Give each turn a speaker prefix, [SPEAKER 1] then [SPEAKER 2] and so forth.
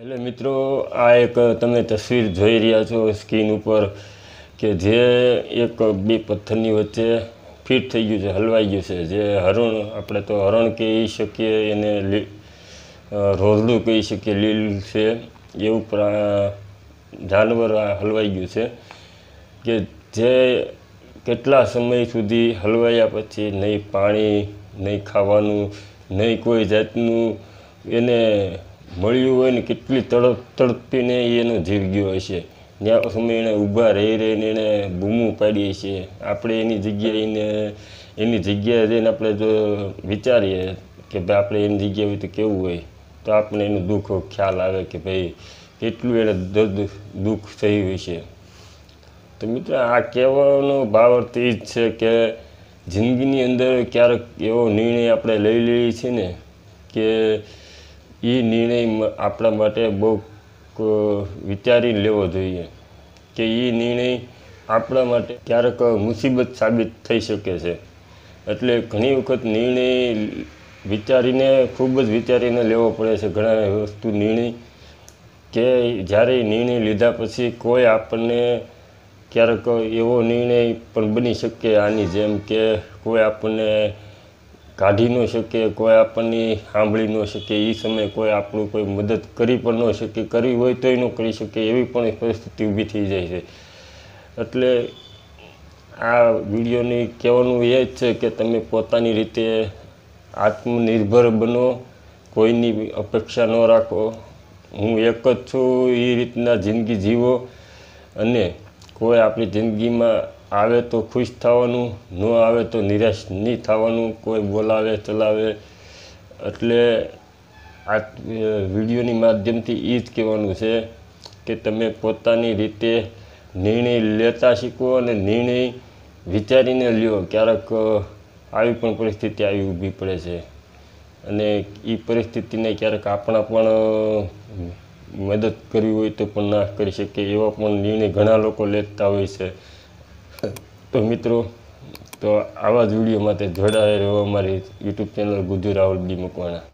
[SPEAKER 1] એટલે મિત્રો આ એક તમે તસવીર જોઈ રહ્યા છો સ્કીન ઉપર કે જે એક બે પથ્થરની વચ્ચે ફિટ થઈ ગયું છે હલવાઈ ગયું છે જે હરણ આપણે તો હરણ કહી શકીએ એને લી રોઝડું કહી શકીએ લીલ છે એવું જાનવર હલવાઈ ગયું છે કે જે કેટલા સમય સુધી હલવાયા પછી નહીં પાણી નહીં ખાવાનું નહીં કોઈ જાતનું એને મળ્યું હોય ને કેટલી તડપ તડપીને એનો જીવ ગયો હશે જ્યાં સમય એણે ઊભા રહી રહીને એણે બૂમું પાડીએ છીએ આપણે એની જગ્યાએ એને એની જગ્યાએ જઈને આપણે જો વિચારીએ કે ભાઈ આપણે એની જગ્યાએ તો કેવું હોય તો આપણે એનું દુઃખ ખ્યાલ આવે કે ભાઈ કેટલું એણે દર્દ દુઃખ થયું હોય છે તો મિત્ર આ કહેવાનો ભાવ અર્થ એ જ છે કે જિંદગીની અંદર ક્યારેક એવો નિર્ણય આપણે લઈ લઈએ છીએ ને કે એ નિર્ણય આપણા માટે બહુ વિચારી લેવો જોઈએ કે એ નિર્ણય આપણા માટે ક્યારેક મુસીબત સાબિત થઈ શકે છે એટલે ઘણી વખત નિર્ણય વિચારીને ખૂબ જ વિચારીને લેવો પડે છે ઘણા વસ્તુ નિર્ણય કે જ્યારે નિર્ણય લીધા પછી કોઈ આપણને ક્યારેક એવો નિર્ણય પણ બની શકે આની જેમ કે કોઈ આપણને કાઢી ન શકે કોઈ આપણને સાંભળી ન શકે એ સમયે કોઈ આપણું કોઈ મદદ કરી પણ ન શકે કરવી હોય તોય ન કરી શકે એવી પણ પરિસ્થિતિ ઊભી થઈ જાય છે એટલે આ વિડીયોની કહેવાનું એ જ છે કે તમે પોતાની રીતે આત્મનિર્ભર બનો કોઈની અપેક્ષા ન રાખો હું એક જ છું એ રીતના જિંદગી જીવો અને કોઈ આપણી જિંદગીમાં આવે તો ખુશ થવાનું ન આવે તો નિરાશ નહીં થવાનું કોઈ બોલાવે ચલાવે એટલે આ વિડીયોની માધ્યમથી એ જ કહેવાનું છે કે તમે પોતાની રીતે નિર્ણય લેતા શીખો અને નિર્ણય વિચારીને લ્યો ક્યારેક આવી પણ પરિસ્થિતિ આવી ઊભી પડે છે અને એ પરિસ્થિતિને ક્યારેક આપણા પણ મદદ કરવી હોય તો પણ ના કરી શકીએ એવા પણ નિર્ણય ઘણા લોકો લેતા હોય છે તો મિત્રો તો આવા જ વિડીયો માટે જોડાયેલો અમારી YouTube channel Guju Raval D Makwana